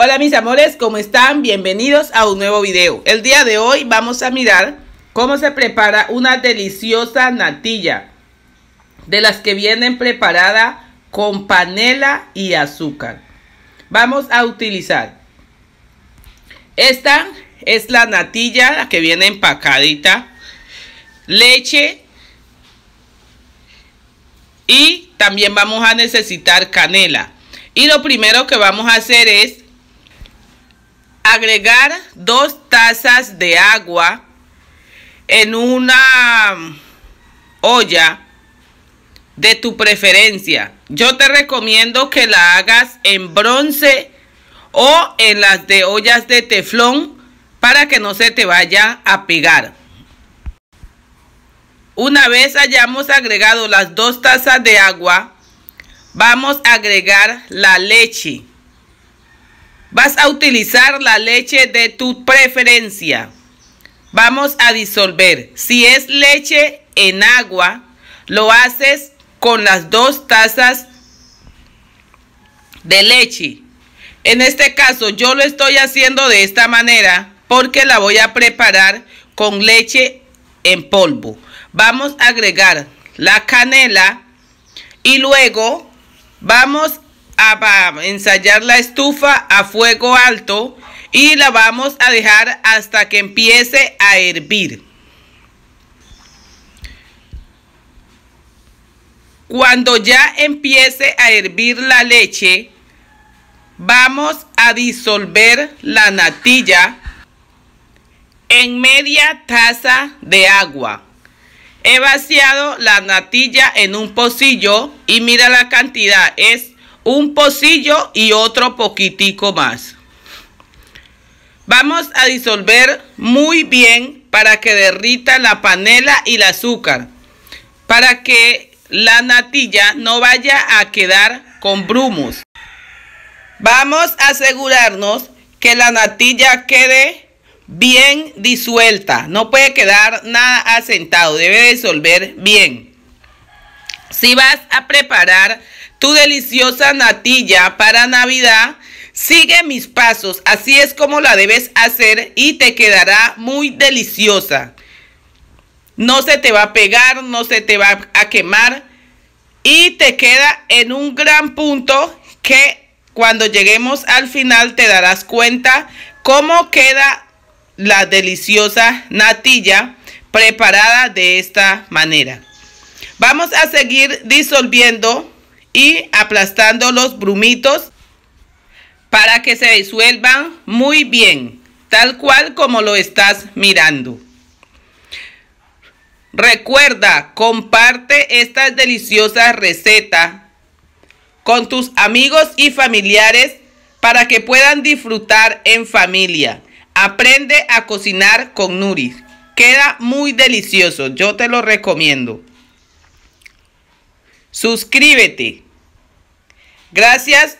Hola mis amores, ¿cómo están? Bienvenidos a un nuevo video. El día de hoy vamos a mirar cómo se prepara una deliciosa natilla de las que vienen preparada con panela y azúcar. Vamos a utilizar esta es la natilla, la que viene empacadita, leche y también vamos a necesitar canela. Y lo primero que vamos a hacer es agregar dos tazas de agua en una olla de tu preferencia. Yo te recomiendo que la hagas en bronce o en las de ollas de teflón para que no se te vaya a pegar. Una vez hayamos agregado las dos tazas de agua, vamos a agregar la leche. Vas a utilizar la leche de tu preferencia. Vamos a disolver. Si es leche en agua, lo haces con las dos tazas de leche. En este caso yo lo estoy haciendo de esta manera porque la voy a preparar con leche en polvo. Vamos a agregar la canela y luego vamos a, ensayar la estufa a fuego alto y la vamos a dejar hasta que empiece a hervir. Cuando ya empiece a hervir la leche, vamos a disolver la natilla en media taza de agua. He vaciado la natilla en un pocillo y mira la cantidad, es un pocillo y otro poquitico más. Vamos a disolver muy bien para que derrita la panela y el azúcar, para que la natilla no vaya a quedar con brumos. Vamos a asegurarnos que la natilla quede bien disuelta, no puede quedar nada asentado, debe disolver bien. Si vas a preparar tu deliciosa natilla para Navidad. Sigue mis pasos, así es como la debes hacer y te quedará muy deliciosa. No se te va a pegar, no se te va a quemar y te queda en un gran punto que cuando lleguemos al final te darás cuenta cómo queda la deliciosa natilla preparada de esta manera. Vamos a seguir disolviendo y aplastando los brumitos para que se disuelvan muy bien, tal cual como lo estás mirando. Recuerda, comparte esta deliciosa receta con tus amigos y familiares para que puedan disfrutar en familia. Aprende a cocinar con Nuris Queda muy delicioso, yo te lo recomiendo. Suscríbete. Gracias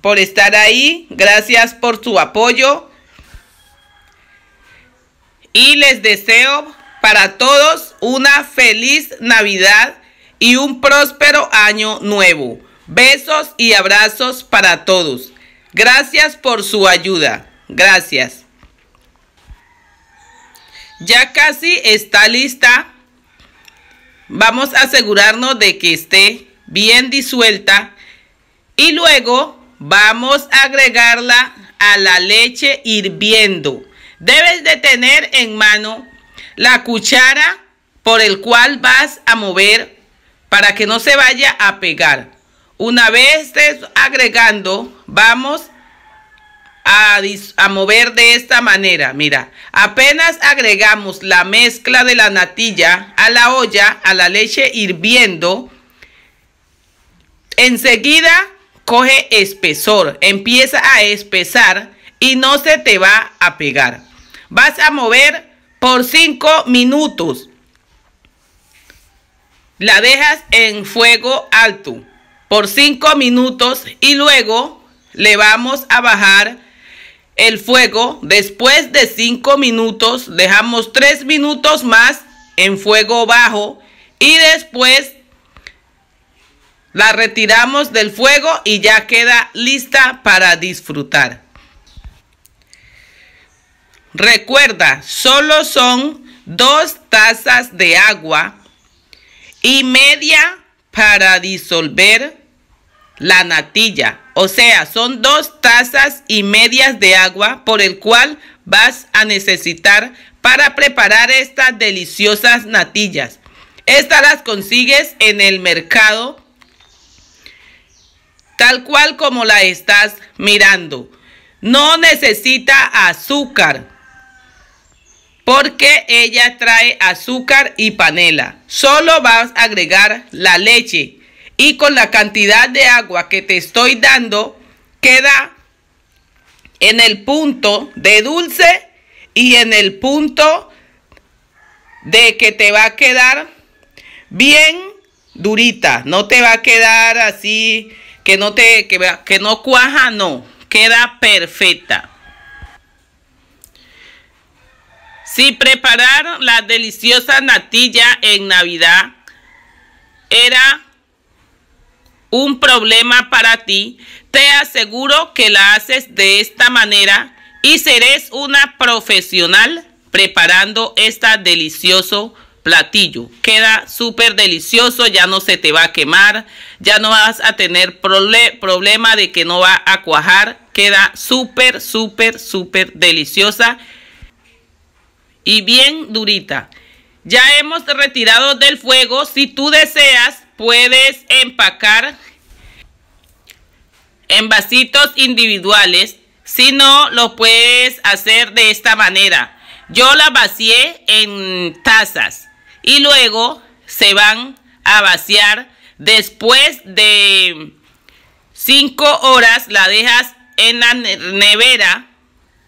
por estar ahí, gracias por su apoyo y les deseo para todos una feliz Navidad y un próspero año nuevo. Besos y abrazos para todos. Gracias por su ayuda. Gracias. Ya casi está lista Vamos a asegurarnos de que esté bien disuelta y luego vamos a agregarla a la leche hirviendo. Debes de tener en mano la cuchara por el cual vas a mover para que no se vaya a pegar. Una vez estés agregando, vamos a, mover de esta manera. Mira, apenas agregamos la mezcla de la natilla a la olla, a la leche hirviendo, enseguida coge espesor, empieza a espesar y no se te va a pegar. Vas a mover por 5 minutos. La dejas en fuego alto por 5 minutos y luego le vamos a bajar el fuego. Después de 5 minutos, dejamos 3 minutos más en fuego bajo. Y después la retiramos del fuego y ya queda lista para disfrutar. Recuerda, solo son dos tazas de agua y media para disolver la natilla o sea, son dos tazas y medias de agua por el cual vas a necesitar para preparar estas deliciosas natillas. Estas las consigues en el mercado tal cual como la estás mirando. No necesita azúcar porque ella trae azúcar y panela. Solo vas a agregar la leche y con la cantidad de agua que te estoy dando, queda en el punto de dulce y en el punto de que te va a quedar bien durita, no te va a quedar así que no te que, que no cuaja, no, queda perfecta. Si preparar la deliciosa natilla en Navidad era un problema para ti, te aseguro que la haces de esta manera y seres una profesional preparando este delicioso platillo. Queda súper delicioso, ya no se te va a quemar, ya no vas a tener problema de que no va a cuajar. Queda súper, súper, súper deliciosa y bien durita. Ya hemos retirado del fuego. Si tú deseas, puedes empacar en vasitos individuales. Si no, lo puedes hacer de esta manera. Yo la vacié en tazas y luego se van a vaciar después de 5 horas. La dejas en la nevera,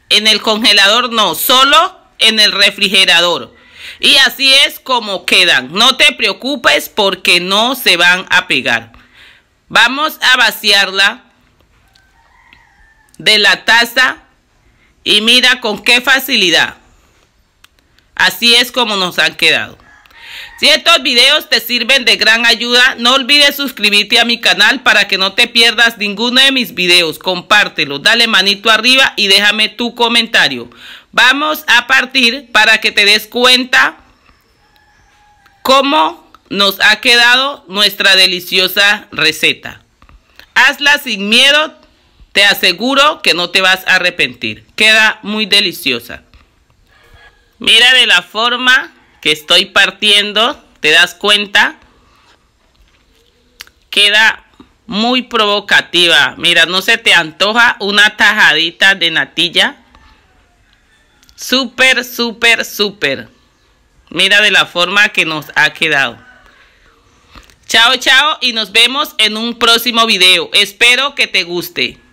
en el congelador no, solo en el refrigerador. Y así es como quedan. No te preocupes porque no se van a pegar. Vamos a vaciarla de la taza y mira con qué facilidad. Así es como nos han quedado. Si estos videos te sirven de gran ayuda, no olvides suscribirte a mi canal para que no te pierdas ninguno de mis videos. Compártelo, dale manito arriba y déjame tu comentario. Vamos a partir para que te des cuenta cómo nos ha quedado nuestra deliciosa receta. Hazla sin miedo, te aseguro que no te vas a arrepentir. Queda muy deliciosa. Mira de la forma que estoy partiendo, te das cuenta. Queda muy provocativa. Mira, ¿no se te antoja una tajadita de natilla? Súper, súper, súper. Mira de la forma que nos ha quedado. Chao, chao y nos vemos en un próximo video. Espero que te guste.